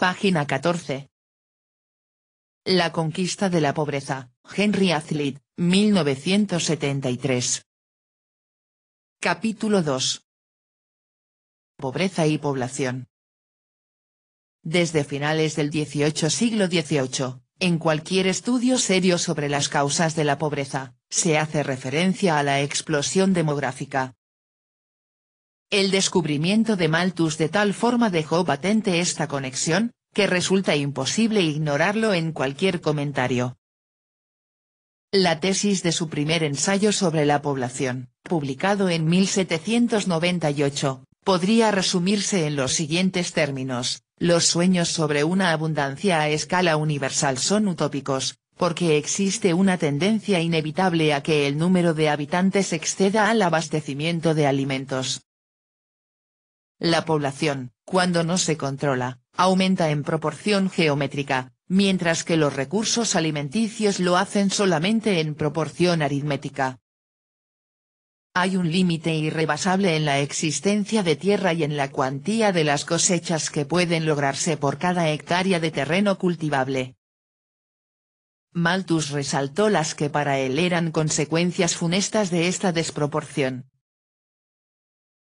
Página 14. La conquista de la pobreza, Henry Hazlitt, 1973. Capítulo 2. Pobreza y población. Desde finales del XVIII siglo XVIII, en cualquier estudio serio sobre las causas de la pobreza, se hace referencia a la explosión demográfica, el descubrimiento de Malthus de tal forma dejó patente esta conexión, que resulta imposible ignorarlo en cualquier comentario. La tesis de su primer ensayo sobre la población, publicado en 1798, podría resumirse en los siguientes términos, los sueños sobre una abundancia a escala universal son utópicos, porque existe una tendencia inevitable a que el número de habitantes exceda al abastecimiento de alimentos. La población, cuando no se controla, aumenta en proporción geométrica, mientras que los recursos alimenticios lo hacen solamente en proporción aritmética. Hay un límite irrebasable en la existencia de tierra y en la cuantía de las cosechas que pueden lograrse por cada hectárea de terreno cultivable. Malthus resaltó las que para él eran consecuencias funestas de esta desproporción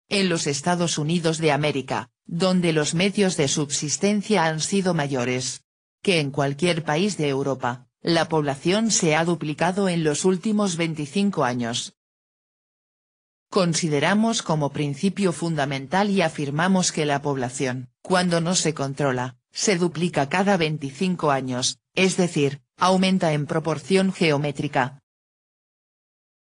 en los Estados Unidos de América, donde los medios de subsistencia han sido mayores que en cualquier país de Europa, la población se ha duplicado en los últimos 25 años. Consideramos como principio fundamental y afirmamos que la población, cuando no se controla, se duplica cada 25 años, es decir, aumenta en proporción geométrica,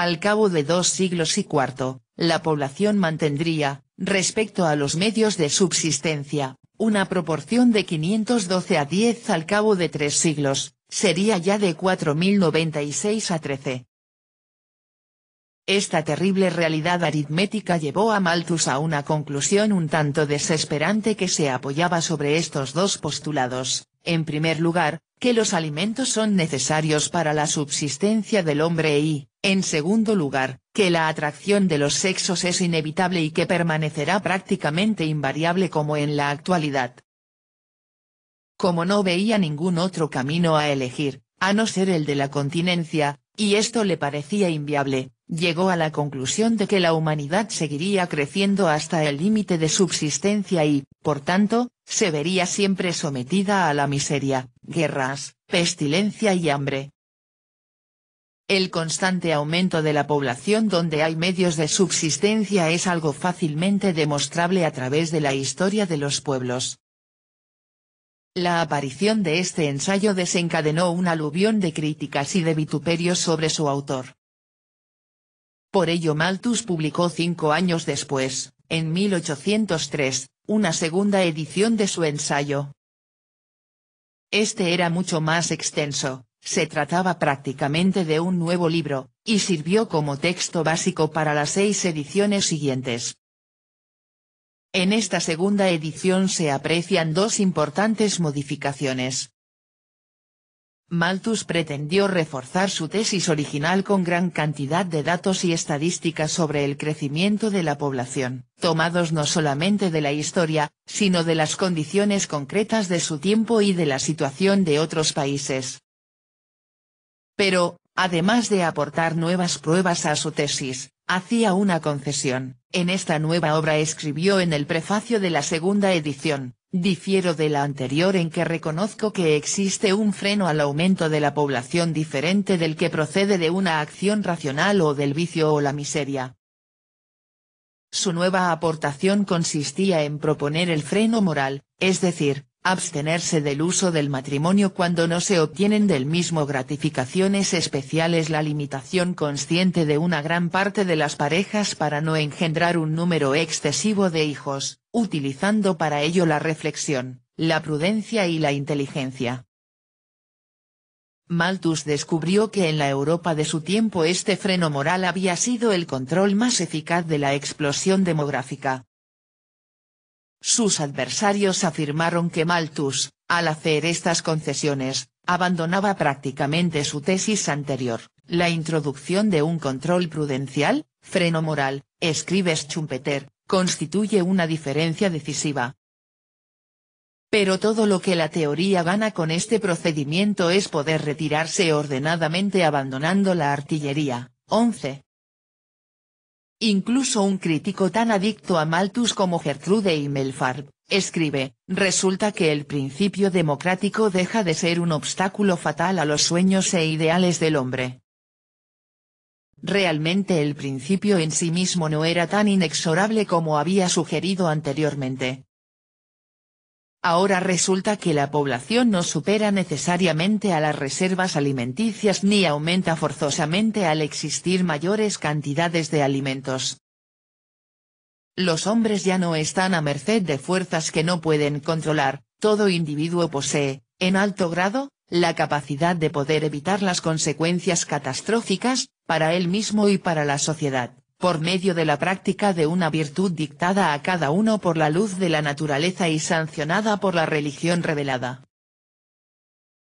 Al cabo de dos siglos y cuarto, la población mantendría, respecto a los medios de subsistencia, una proporción de 512 a 10 al cabo de tres siglos, sería ya de 4.096 a 13. Esta terrible realidad aritmética llevó a Malthus a una conclusión un tanto desesperante que se apoyaba sobre estos dos postulados, en primer lugar, que los alimentos son necesarios para la subsistencia del hombre y, en segundo lugar, que la atracción de los sexos es inevitable y que permanecerá prácticamente invariable como en la actualidad. Como no veía ningún otro camino a elegir, a no ser el de la continencia, y esto le parecía inviable, llegó a la conclusión de que la humanidad seguiría creciendo hasta el límite de subsistencia y, por tanto, se vería siempre sometida a la miseria, guerras, pestilencia y hambre, el constante aumento de la población donde hay medios de subsistencia es algo fácilmente demostrable a través de la historia de los pueblos. La aparición de este ensayo desencadenó un aluvión de críticas y de vituperios sobre su autor. Por ello Malthus publicó cinco años después, en 1803, una segunda edición de su ensayo. Este era mucho más extenso, se trataba prácticamente de un nuevo libro, y sirvió como texto básico para las seis ediciones siguientes. En esta segunda edición se aprecian dos importantes modificaciones. Malthus pretendió reforzar su tesis original con gran cantidad de datos y estadísticas sobre el crecimiento de la población, tomados no solamente de la historia, sino de las condiciones concretas de su tiempo y de la situación de otros países. Pero, además de aportar nuevas pruebas a su tesis, hacía una concesión. En esta nueva obra escribió en el prefacio de la segunda edición, difiero de la anterior en que reconozco que existe un freno al aumento de la población diferente del que procede de una acción racional o del vicio o la miseria. Su nueva aportación consistía en proponer el freno moral, es decir, Abstenerse del uso del matrimonio cuando no se obtienen del mismo gratificaciones especiales La limitación consciente de una gran parte de las parejas para no engendrar un número excesivo de hijos, utilizando para ello la reflexión, la prudencia y la inteligencia. Malthus descubrió que en la Europa de su tiempo este freno moral había sido el control más eficaz de la explosión demográfica, sus adversarios afirmaron que Malthus, al hacer estas concesiones, abandonaba prácticamente su tesis anterior, la introducción de un control prudencial, freno moral, escribe Schumpeter, constituye una diferencia decisiva. Pero todo lo que la teoría gana con este procedimiento es poder retirarse ordenadamente abandonando la artillería. 11. Incluso un crítico tan adicto a Malthus como Gertrude Himmelfarb, escribe, resulta que el principio democrático deja de ser un obstáculo fatal a los sueños e ideales del hombre. Realmente el principio en sí mismo no era tan inexorable como había sugerido anteriormente, Ahora resulta que la población no supera necesariamente a las reservas alimenticias ni aumenta forzosamente al existir mayores cantidades de alimentos. Los hombres ya no están a merced de fuerzas que no pueden controlar, todo individuo posee, en alto grado, la capacidad de poder evitar las consecuencias catastróficas, para él mismo y para la sociedad por medio de la práctica de una virtud dictada a cada uno por la luz de la naturaleza y sancionada por la religión revelada.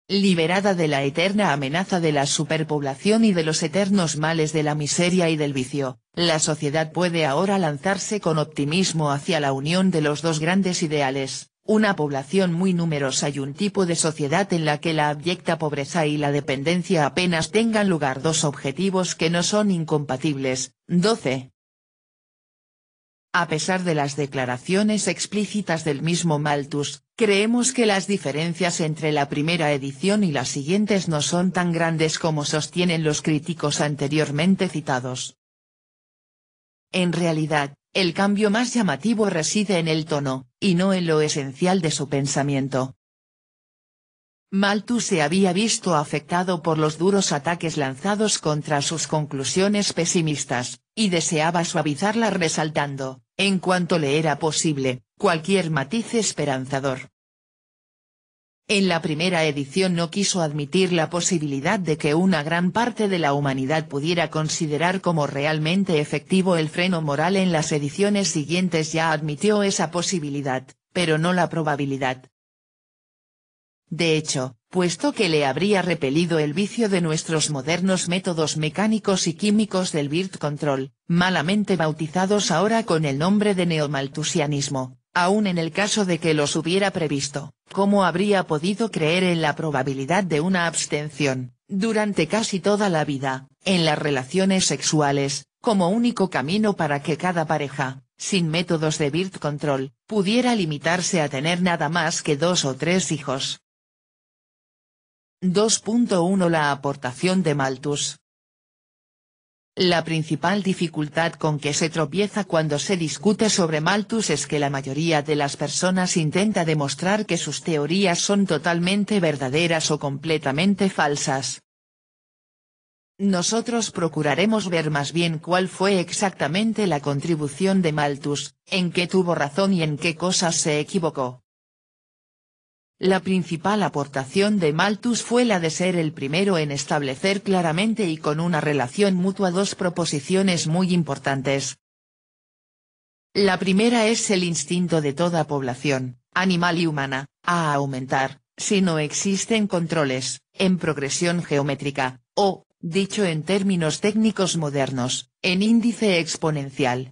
Liberada de la eterna amenaza de la superpoblación y de los eternos males de la miseria y del vicio, la sociedad puede ahora lanzarse con optimismo hacia la unión de los dos grandes ideales, una población muy numerosa y un tipo de sociedad en la que la abyecta pobreza y la dependencia apenas tengan lugar dos objetivos que no son incompatibles, 12. A pesar de las declaraciones explícitas del mismo Malthus, creemos que las diferencias entre la primera edición y las siguientes no son tan grandes como sostienen los críticos anteriormente citados. En realidad, el cambio más llamativo reside en el tono, y no en lo esencial de su pensamiento, Malthus se había visto afectado por los duros ataques lanzados contra sus conclusiones pesimistas, y deseaba suavizarlas resaltando, en cuanto le era posible, cualquier matiz esperanzador. En la primera edición no quiso admitir la posibilidad de que una gran parte de la humanidad pudiera considerar como realmente efectivo el freno moral en las ediciones siguientes ya admitió esa posibilidad, pero no la probabilidad, de hecho, puesto que le habría repelido el vicio de nuestros modernos métodos mecánicos y químicos del Birth Control, malamente bautizados ahora con el nombre de neomaltusianismo, aún en el caso de que los hubiera previsto, ¿cómo habría podido creer en la probabilidad de una abstención, durante casi toda la vida, en las relaciones sexuales, como único camino para que cada pareja, sin métodos de birth control, pudiera limitarse a tener nada más que dos o tres hijos? 2.1 La aportación de Malthus. La principal dificultad con que se tropieza cuando se discute sobre Malthus es que la mayoría de las personas intenta demostrar que sus teorías son totalmente verdaderas o completamente falsas. Nosotros procuraremos ver más bien cuál fue exactamente la contribución de Malthus, en qué tuvo razón y en qué cosas se equivocó. La principal aportación de Malthus fue la de ser el primero en establecer claramente y con una relación mutua dos proposiciones muy importantes. La primera es el instinto de toda población, animal y humana, a aumentar, si no existen controles, en progresión geométrica, o, dicho en términos técnicos modernos, en índice exponencial.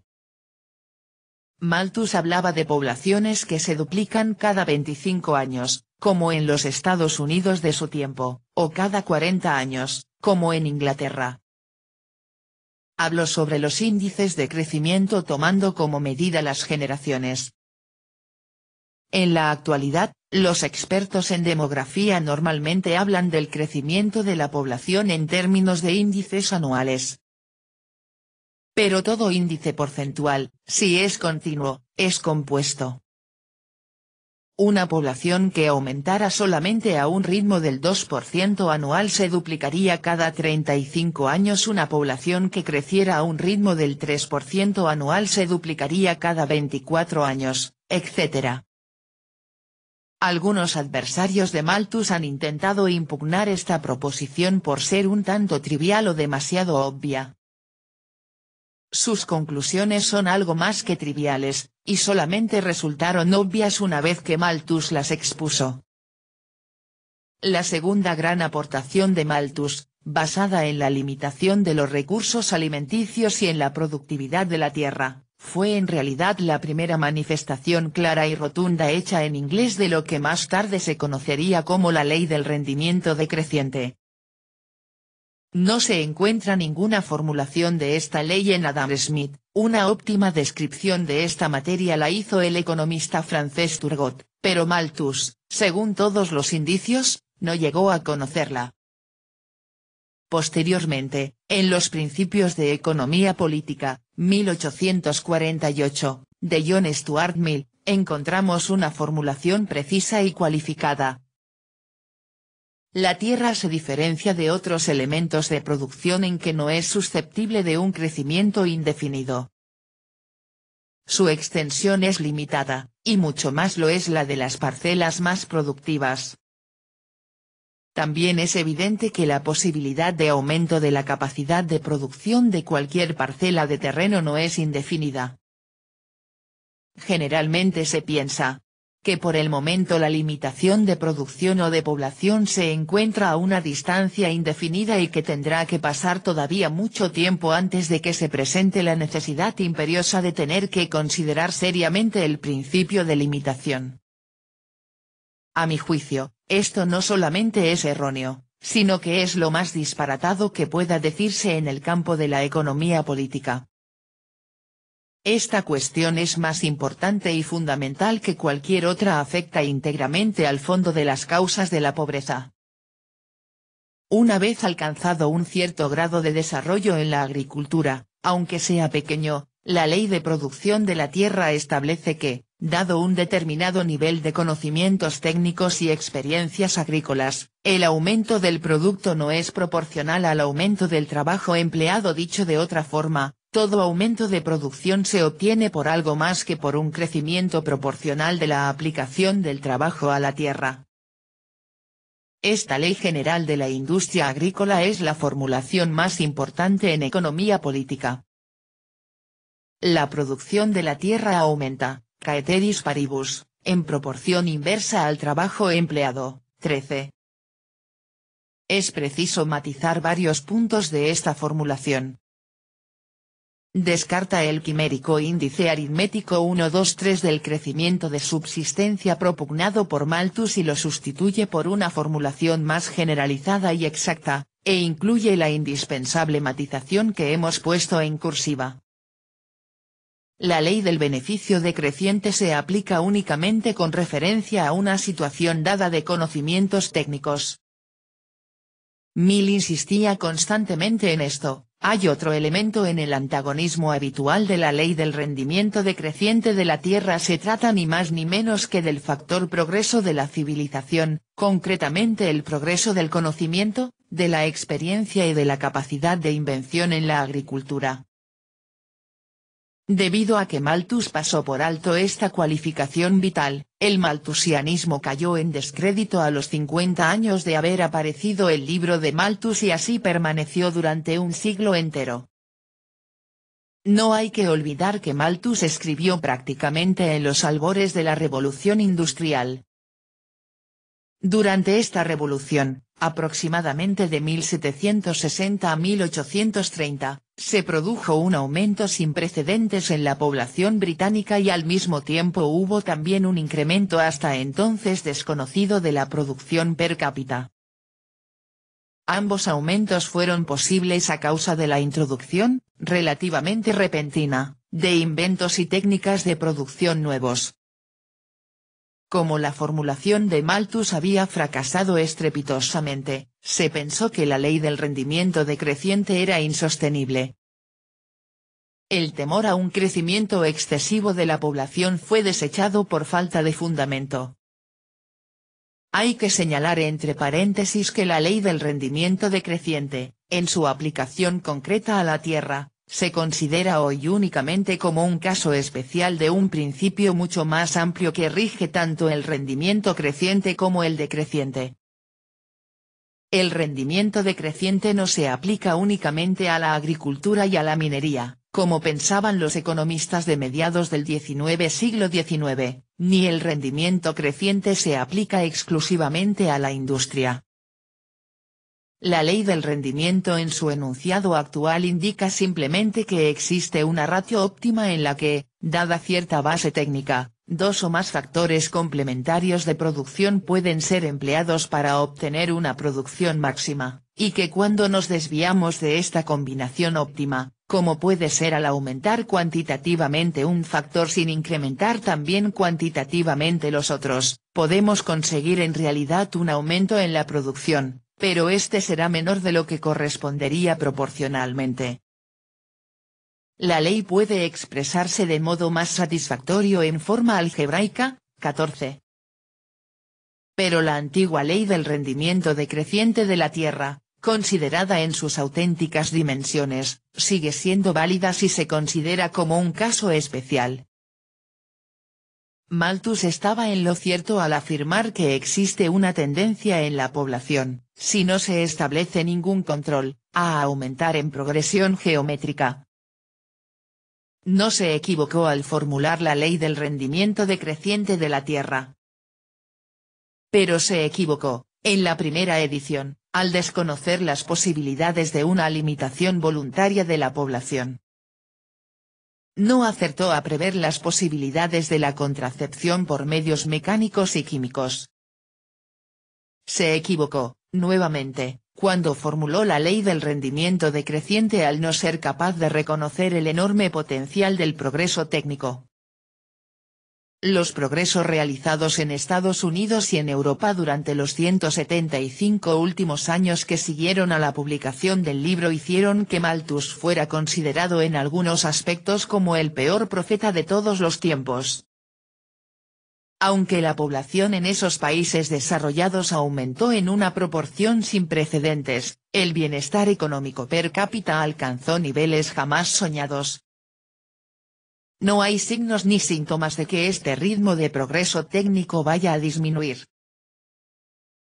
Malthus hablaba de poblaciones que se duplican cada 25 años, como en los Estados Unidos de su tiempo, o cada 40 años, como en Inglaterra. Habló sobre los índices de crecimiento tomando como medida las generaciones. En la actualidad, los expertos en demografía normalmente hablan del crecimiento de la población en términos de índices anuales, pero todo índice porcentual, si es continuo, es compuesto. Una población que aumentara solamente a un ritmo del 2% anual se duplicaría cada 35 años una población que creciera a un ritmo del 3% anual se duplicaría cada 24 años, etc. Algunos adversarios de Malthus han intentado impugnar esta proposición por ser un tanto trivial o demasiado obvia. Sus conclusiones son algo más que triviales, y solamente resultaron obvias una vez que Malthus las expuso. La segunda gran aportación de Malthus, basada en la limitación de los recursos alimenticios y en la productividad de la tierra, fue en realidad la primera manifestación clara y rotunda hecha en inglés de lo que más tarde se conocería como la ley del rendimiento decreciente. No se encuentra ninguna formulación de esta ley en Adam Smith, una óptima descripción de esta materia la hizo el economista francés Turgot, pero Malthus, según todos los indicios, no llegó a conocerla. Posteriormente, en los Principios de Economía Política, 1848, de John Stuart Mill, encontramos una formulación precisa y cualificada, la tierra se diferencia de otros elementos de producción en que no es susceptible de un crecimiento indefinido. Su extensión es limitada, y mucho más lo es la de las parcelas más productivas. También es evidente que la posibilidad de aumento de la capacidad de producción de cualquier parcela de terreno no es indefinida. Generalmente se piensa, que por el momento la limitación de producción o de población se encuentra a una distancia indefinida y que tendrá que pasar todavía mucho tiempo antes de que se presente la necesidad imperiosa de tener que considerar seriamente el principio de limitación. A mi juicio, esto no solamente es erróneo, sino que es lo más disparatado que pueda decirse en el campo de la economía política. Esta cuestión es más importante y fundamental que cualquier otra afecta íntegramente al fondo de las causas de la pobreza. Una vez alcanzado un cierto grado de desarrollo en la agricultura, aunque sea pequeño, la ley de producción de la tierra establece que, dado un determinado nivel de conocimientos técnicos y experiencias agrícolas, el aumento del producto no es proporcional al aumento del trabajo empleado dicho de otra forma, todo aumento de producción se obtiene por algo más que por un crecimiento proporcional de la aplicación del trabajo a la tierra. Esta ley general de la industria agrícola es la formulación más importante en economía política. La producción de la tierra aumenta, caeteris paribus, en proporción inversa al trabajo empleado, 13. Es preciso matizar varios puntos de esta formulación. Descarta el quimérico índice aritmético 123 del crecimiento de subsistencia propugnado por Malthus y lo sustituye por una formulación más generalizada y exacta, e incluye la indispensable matización que hemos puesto en cursiva. La ley del beneficio decreciente se aplica únicamente con referencia a una situación dada de conocimientos técnicos. Mill insistía constantemente en esto, hay otro elemento en el antagonismo habitual de la ley del rendimiento decreciente de la Tierra se trata ni más ni menos que del factor progreso de la civilización, concretamente el progreso del conocimiento, de la experiencia y de la capacidad de invención en la agricultura. Debido a que Malthus pasó por alto esta cualificación vital, el malthusianismo cayó en descrédito a los 50 años de haber aparecido el libro de Malthus y así permaneció durante un siglo entero. No hay que olvidar que Malthus escribió prácticamente en los albores de la Revolución Industrial. Durante esta revolución, aproximadamente de 1760 a 1830, se produjo un aumento sin precedentes en la población británica y al mismo tiempo hubo también un incremento hasta entonces desconocido de la producción per cápita. Ambos aumentos fueron posibles a causa de la introducción, relativamente repentina, de inventos y técnicas de producción nuevos, como la formulación de Malthus había fracasado estrepitosamente, se pensó que la ley del rendimiento decreciente era insostenible. El temor a un crecimiento excesivo de la población fue desechado por falta de fundamento. Hay que señalar entre paréntesis que la ley del rendimiento decreciente, en su aplicación concreta a la Tierra, se considera hoy únicamente como un caso especial de un principio mucho más amplio que rige tanto el rendimiento creciente como el decreciente. El rendimiento decreciente no se aplica únicamente a la agricultura y a la minería, como pensaban los economistas de mediados del XIX siglo XIX, ni el rendimiento creciente se aplica exclusivamente a la industria, la ley del rendimiento en su enunciado actual indica simplemente que existe una ratio óptima en la que, dada cierta base técnica, dos o más factores complementarios de producción pueden ser empleados para obtener una producción máxima, y que cuando nos desviamos de esta combinación óptima, como puede ser al aumentar cuantitativamente un factor sin incrementar también cuantitativamente los otros, podemos conseguir en realidad un aumento en la producción, pero este será menor de lo que correspondería proporcionalmente. La ley puede expresarse de modo más satisfactorio en forma algebraica, 14. Pero la antigua ley del rendimiento decreciente de la Tierra, considerada en sus auténticas dimensiones, sigue siendo válida si se considera como un caso especial, Malthus estaba en lo cierto al afirmar que existe una tendencia en la población, si no se establece ningún control, a aumentar en progresión geométrica. No se equivocó al formular la ley del rendimiento decreciente de la Tierra. Pero se equivocó, en la primera edición, al desconocer las posibilidades de una limitación voluntaria de la población no acertó a prever las posibilidades de la contracepción por medios mecánicos y químicos. Se equivocó, nuevamente, cuando formuló la ley del rendimiento decreciente al no ser capaz de reconocer el enorme potencial del progreso técnico. Los progresos realizados en Estados Unidos y en Europa durante los 175 últimos años que siguieron a la publicación del libro hicieron que Malthus fuera considerado en algunos aspectos como el peor profeta de todos los tiempos. Aunque la población en esos países desarrollados aumentó en una proporción sin precedentes, el bienestar económico per cápita alcanzó niveles jamás soñados, no hay signos ni síntomas de que este ritmo de progreso técnico vaya a disminuir.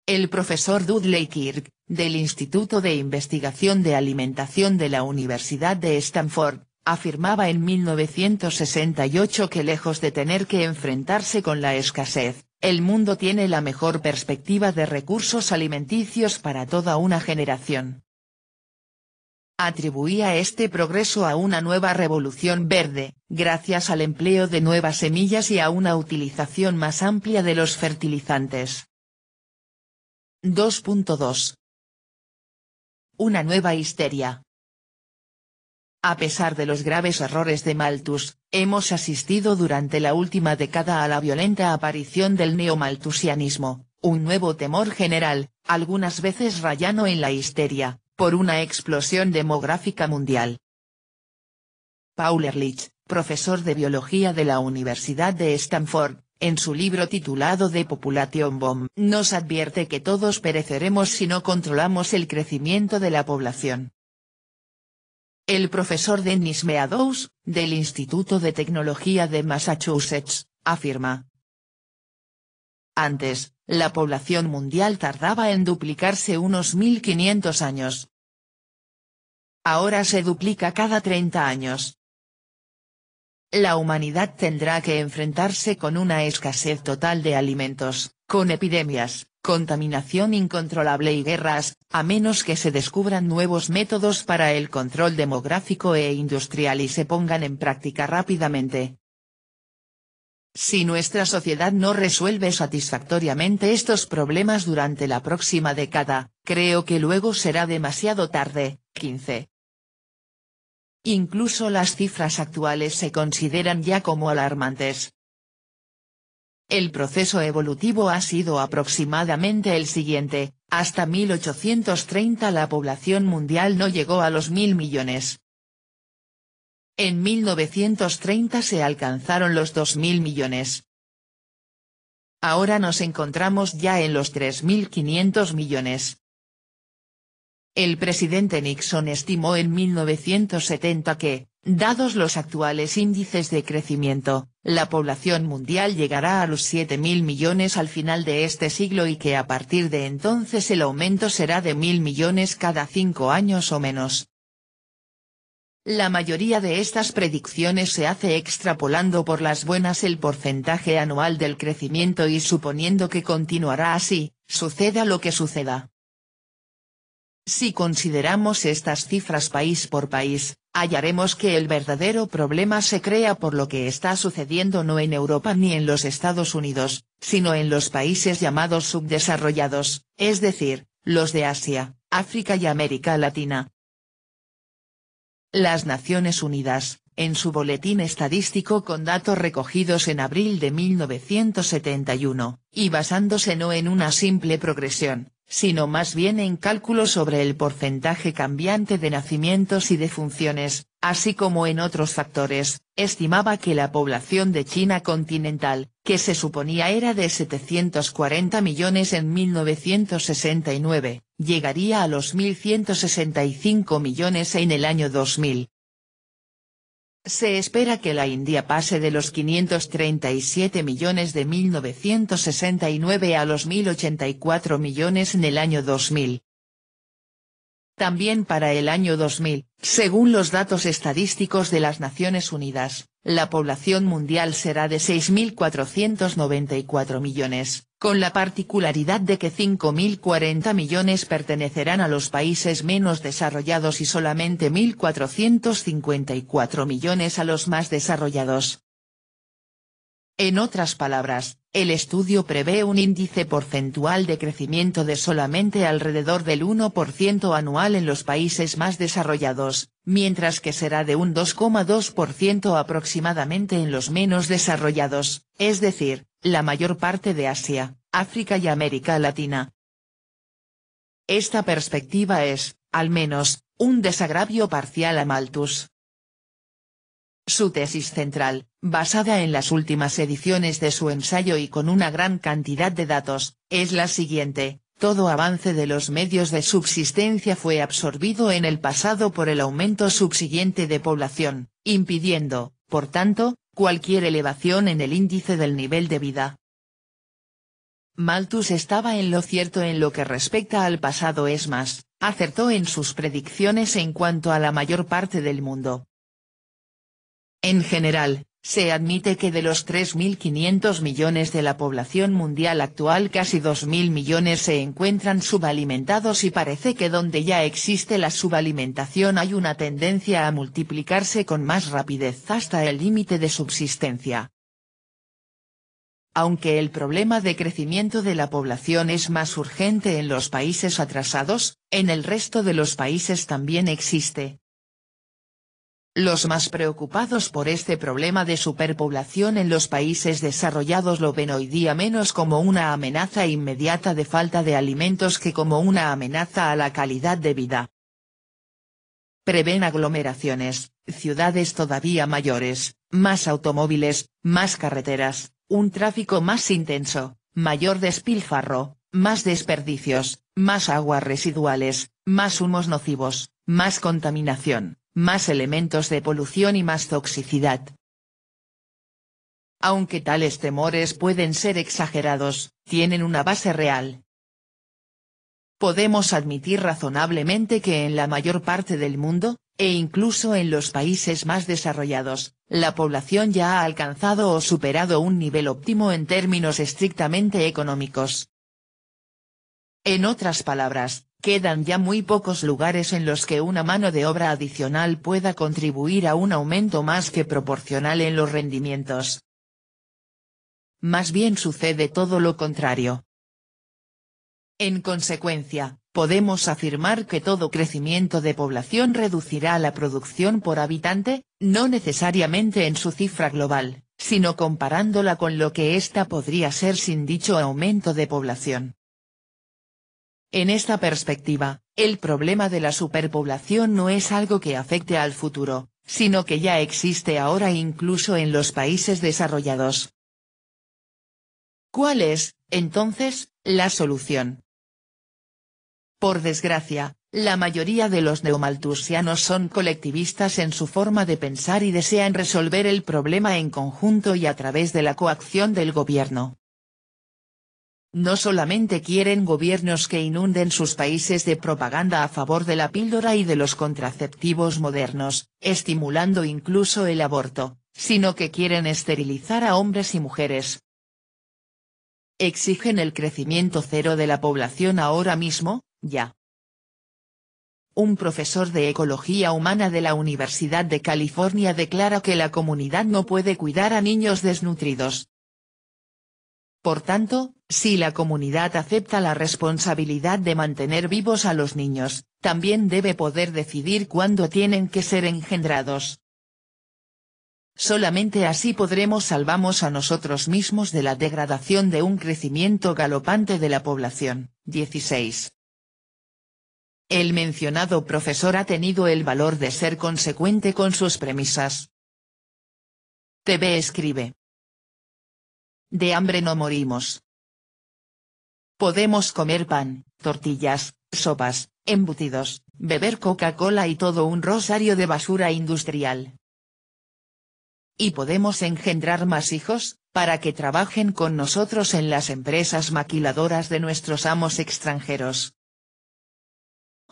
El profesor Dudley Kirk, del Instituto de Investigación de Alimentación de la Universidad de Stanford, afirmaba en 1968 que lejos de tener que enfrentarse con la escasez, el mundo tiene la mejor perspectiva de recursos alimenticios para toda una generación. Atribuía este progreso a una nueva revolución verde, gracias al empleo de nuevas semillas y a una utilización más amplia de los fertilizantes. 2.2 Una nueva histeria. A pesar de los graves errores de Malthus, hemos asistido durante la última década a la violenta aparición del neomalthusianismo, un nuevo temor general, algunas veces rayano en la histeria, por una explosión demográfica mundial. Paul Ehrlich, profesor de biología de la Universidad de Stanford, en su libro titulado The Population Bomb, nos advierte que todos pereceremos si no controlamos el crecimiento de la población. El profesor Dennis Meadows, del Instituto de Tecnología de Massachusetts, afirma, antes, la población mundial tardaba en duplicarse unos 1500 años. Ahora se duplica cada 30 años. La humanidad tendrá que enfrentarse con una escasez total de alimentos, con epidemias, contaminación incontrolable y guerras, a menos que se descubran nuevos métodos para el control demográfico e industrial y se pongan en práctica rápidamente. Si nuestra sociedad no resuelve satisfactoriamente estos problemas durante la próxima década, creo que luego será demasiado tarde. 15. Incluso las cifras actuales se consideran ya como alarmantes. El proceso evolutivo ha sido aproximadamente el siguiente, hasta 1830 la población mundial no llegó a los mil millones, en 1930 se alcanzaron los 2.000 millones. Ahora nos encontramos ya en los 3.500 millones. El presidente Nixon estimó en 1970 que, dados los actuales índices de crecimiento, la población mundial llegará a los 7.000 millones al final de este siglo y que a partir de entonces el aumento será de 1.000 millones cada cinco años o menos. La mayoría de estas predicciones se hace extrapolando por las buenas el porcentaje anual del crecimiento y suponiendo que continuará así, suceda lo que suceda. Si consideramos estas cifras país por país, hallaremos que el verdadero problema se crea por lo que está sucediendo no en Europa ni en los Estados Unidos, sino en los países llamados subdesarrollados, es decir, los de Asia, África y América Latina, las Naciones Unidas, en su boletín estadístico con datos recogidos en abril de 1971, y basándose no en una simple progresión, sino más bien en cálculos sobre el porcentaje cambiante de nacimientos y defunciones, así como en otros factores, estimaba que la población de China continental, que se suponía era de 740 millones en 1969, llegaría a los 1.165 millones en el año 2000. Se espera que la India pase de los 537 millones de 1969 a los 1.084 millones en el año 2000. También para el año 2000, según los datos estadísticos de las Naciones Unidas, la población mundial será de 6.494 millones, con la particularidad de que 5.040 millones pertenecerán a los países menos desarrollados y solamente 1.454 millones a los más desarrollados. En otras palabras, el estudio prevé un índice porcentual de crecimiento de solamente alrededor del 1% anual en los países más desarrollados, mientras que será de un 2,2% aproximadamente en los menos desarrollados, es decir, la mayor parte de Asia, África y América Latina. Esta perspectiva es, al menos, un desagravio parcial a Malthus, su tesis central, basada en las últimas ediciones de su ensayo y con una gran cantidad de datos, es la siguiente, todo avance de los medios de subsistencia fue absorbido en el pasado por el aumento subsiguiente de población, impidiendo, por tanto, cualquier elevación en el índice del nivel de vida. Malthus estaba en lo cierto en lo que respecta al pasado es más, acertó en sus predicciones en cuanto a la mayor parte del mundo, en general, se admite que de los 3.500 millones de la población mundial actual casi 2.000 millones se encuentran subalimentados y parece que donde ya existe la subalimentación hay una tendencia a multiplicarse con más rapidez hasta el límite de subsistencia. Aunque el problema de crecimiento de la población es más urgente en los países atrasados, en el resto de los países también existe, los más preocupados por este problema de superpoblación en los países desarrollados lo ven hoy día menos como una amenaza inmediata de falta de alimentos que como una amenaza a la calidad de vida. Prevén aglomeraciones, ciudades todavía mayores, más automóviles, más carreteras, un tráfico más intenso, mayor despilfarro, más desperdicios, más aguas residuales, más humos nocivos, más contaminación más elementos de polución y más toxicidad. Aunque tales temores pueden ser exagerados, tienen una base real. Podemos admitir razonablemente que en la mayor parte del mundo, e incluso en los países más desarrollados, la población ya ha alcanzado o superado un nivel óptimo en términos estrictamente económicos. En otras palabras, Quedan ya muy pocos lugares en los que una mano de obra adicional pueda contribuir a un aumento más que proporcional en los rendimientos. Más bien sucede todo lo contrario. En consecuencia, podemos afirmar que todo crecimiento de población reducirá la producción por habitante, no necesariamente en su cifra global, sino comparándola con lo que ésta podría ser sin dicho aumento de población. En esta perspectiva, el problema de la superpoblación no es algo que afecte al futuro, sino que ya existe ahora incluso en los países desarrollados. ¿Cuál es, entonces, la solución? Por desgracia, la mayoría de los neomaltusianos son colectivistas en su forma de pensar y desean resolver el problema en conjunto y a través de la coacción del gobierno no solamente quieren gobiernos que inunden sus países de propaganda a favor de la píldora y de los contraceptivos modernos, estimulando incluso el aborto, sino que quieren esterilizar a hombres y mujeres. Exigen el crecimiento cero de la población ahora mismo, ya. Un profesor de Ecología Humana de la Universidad de California declara que la comunidad no puede cuidar a niños desnutridos, por tanto, si la comunidad acepta la responsabilidad de mantener vivos a los niños, también debe poder decidir cuándo tienen que ser engendrados. Solamente así podremos salvamos a nosotros mismos de la degradación de un crecimiento galopante de la población. 16. El mencionado profesor ha tenido el valor de ser consecuente con sus premisas. TV escribe, de hambre no morimos. Podemos comer pan, tortillas, sopas, embutidos, beber Coca-Cola y todo un rosario de basura industrial. Y podemos engendrar más hijos, para que trabajen con nosotros en las empresas maquiladoras de nuestros amos extranjeros.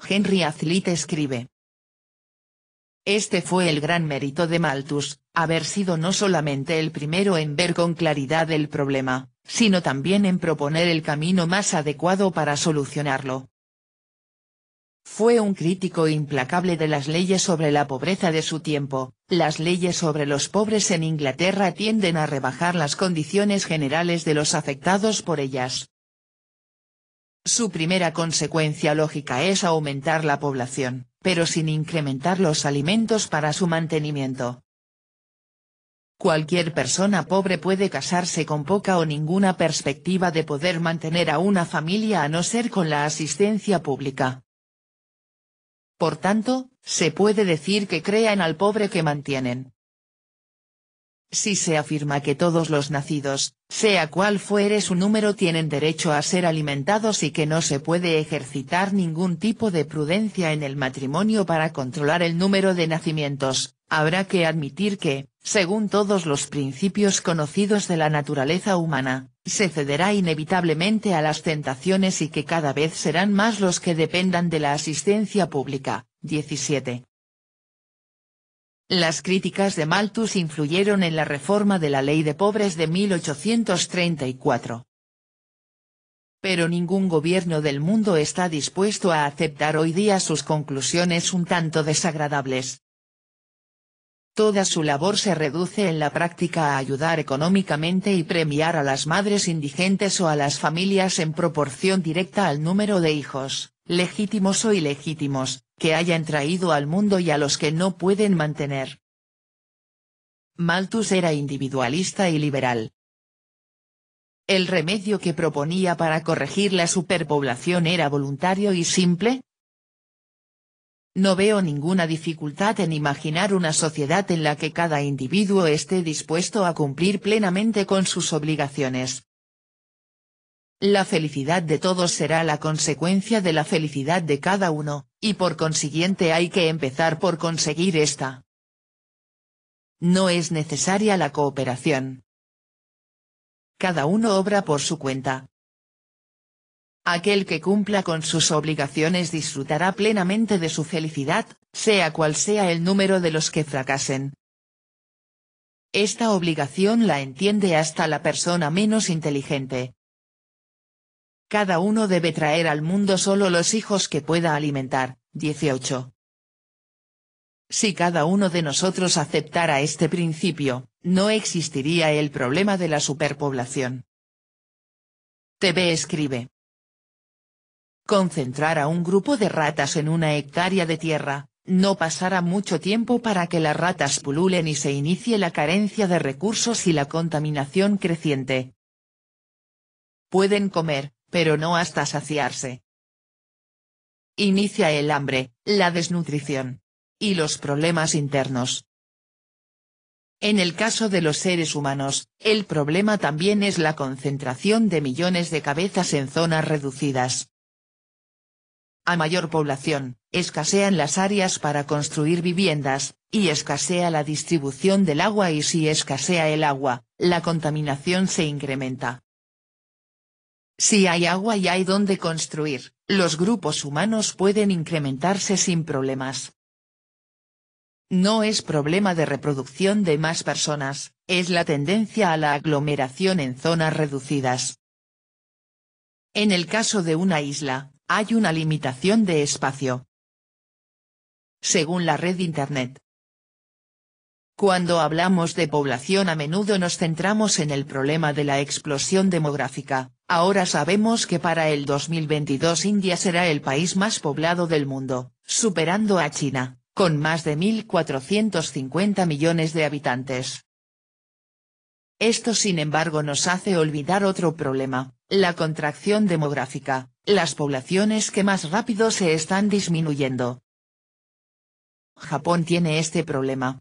Henry Hazlitt escribe. Este fue el gran mérito de Malthus, haber sido no solamente el primero en ver con claridad el problema, sino también en proponer el camino más adecuado para solucionarlo. Fue un crítico implacable de las leyes sobre la pobreza de su tiempo, las leyes sobre los pobres en Inglaterra tienden a rebajar las condiciones generales de los afectados por ellas. Su primera consecuencia lógica es aumentar la población, pero sin incrementar los alimentos para su mantenimiento. Cualquier persona pobre puede casarse con poca o ninguna perspectiva de poder mantener a una familia a no ser con la asistencia pública. Por tanto, se puede decir que crean al pobre que mantienen. Si se afirma que todos los nacidos, sea cual fuere su número tienen derecho a ser alimentados y que no se puede ejercitar ningún tipo de prudencia en el matrimonio para controlar el número de nacimientos, habrá que admitir que, según todos los principios conocidos de la naturaleza humana, se cederá inevitablemente a las tentaciones y que cada vez serán más los que dependan de la asistencia pública. 17. Las críticas de Malthus influyeron en la reforma de la Ley de Pobres de 1834. Pero ningún gobierno del mundo está dispuesto a aceptar hoy día sus conclusiones un tanto desagradables, Toda su labor se reduce en la práctica a ayudar económicamente y premiar a las madres indigentes o a las familias en proporción directa al número de hijos, legítimos o ilegítimos, que hayan traído al mundo y a los que no pueden mantener. Malthus era individualista y liberal. El remedio que proponía para corregir la superpoblación era voluntario y simple, no veo ninguna dificultad en imaginar una sociedad en la que cada individuo esté dispuesto a cumplir plenamente con sus obligaciones. La felicidad de todos será la consecuencia de la felicidad de cada uno, y por consiguiente hay que empezar por conseguir esta. No es necesaria la cooperación. Cada uno obra por su cuenta, Aquel que cumpla con sus obligaciones disfrutará plenamente de su felicidad, sea cual sea el número de los que fracasen. Esta obligación la entiende hasta la persona menos inteligente. Cada uno debe traer al mundo solo los hijos que pueda alimentar. 18. Si cada uno de nosotros aceptara este principio, no existiría el problema de la superpoblación. TV escribe. Concentrar a un grupo de ratas en una hectárea de tierra, no pasará mucho tiempo para que las ratas pululen y se inicie la carencia de recursos y la contaminación creciente. Pueden comer, pero no hasta saciarse. Inicia el hambre, la desnutrición. Y los problemas internos. En el caso de los seres humanos, el problema también es la concentración de millones de cabezas en zonas reducidas. A mayor población, escasean las áreas para construir viviendas, y escasea la distribución del agua y si escasea el agua, la contaminación se incrementa. Si hay agua y hay donde construir, los grupos humanos pueden incrementarse sin problemas. No es problema de reproducción de más personas, es la tendencia a la aglomeración en zonas reducidas. En el caso de una isla, hay una limitación de espacio. Según la red Internet. Cuando hablamos de población a menudo nos centramos en el problema de la explosión demográfica, ahora sabemos que para el 2022 India será el país más poblado del mundo, superando a China, con más de 1.450 millones de habitantes. Esto sin embargo nos hace olvidar otro problema, la contracción demográfica, las poblaciones que más rápido se están disminuyendo. Japón tiene este problema.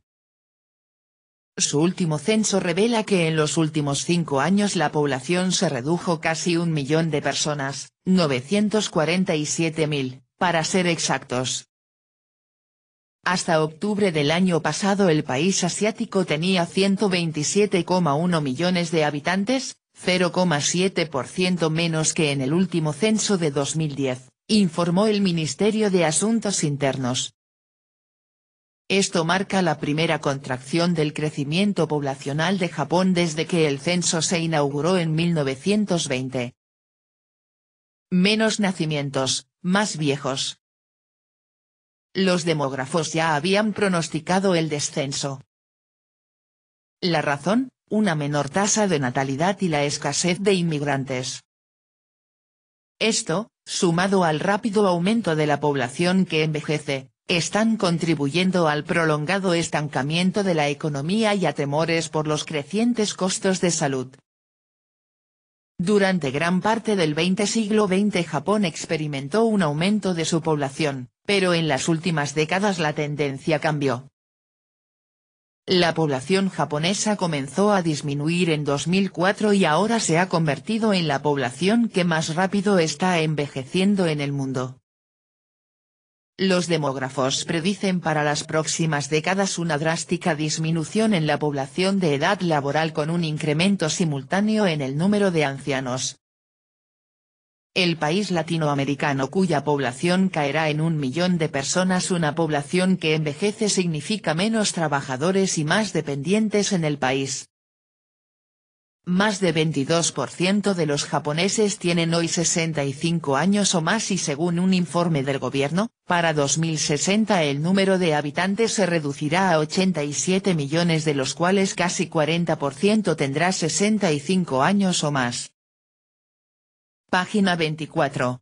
Su último censo revela que en los últimos cinco años la población se redujo casi un millón de personas, 947.000, para ser exactos. Hasta octubre del año pasado el país asiático tenía 127,1 millones de habitantes, 0,7% menos que en el último censo de 2010, informó el Ministerio de Asuntos Internos. Esto marca la primera contracción del crecimiento poblacional de Japón desde que el censo se inauguró en 1920. Menos nacimientos, más viejos. Los demógrafos ya habían pronosticado el descenso. La razón, una menor tasa de natalidad y la escasez de inmigrantes. Esto, sumado al rápido aumento de la población que envejece, están contribuyendo al prolongado estancamiento de la economía y a temores por los crecientes costos de salud. Durante gran parte del siglo XX Japón experimentó un aumento de su población, pero en las últimas décadas la tendencia cambió. La población japonesa comenzó a disminuir en 2004 y ahora se ha convertido en la población que más rápido está envejeciendo en el mundo. Los demógrafos predicen para las próximas décadas una drástica disminución en la población de edad laboral con un incremento simultáneo en el número de ancianos, el país latinoamericano cuya población caerá en un millón de personas una población que envejece significa menos trabajadores y más dependientes en el país. Más de 22% de los japoneses tienen hoy 65 años o más y según un informe del gobierno, para 2060 el número de habitantes se reducirá a 87 millones de los cuales casi 40% tendrá 65 años o más. Página 24.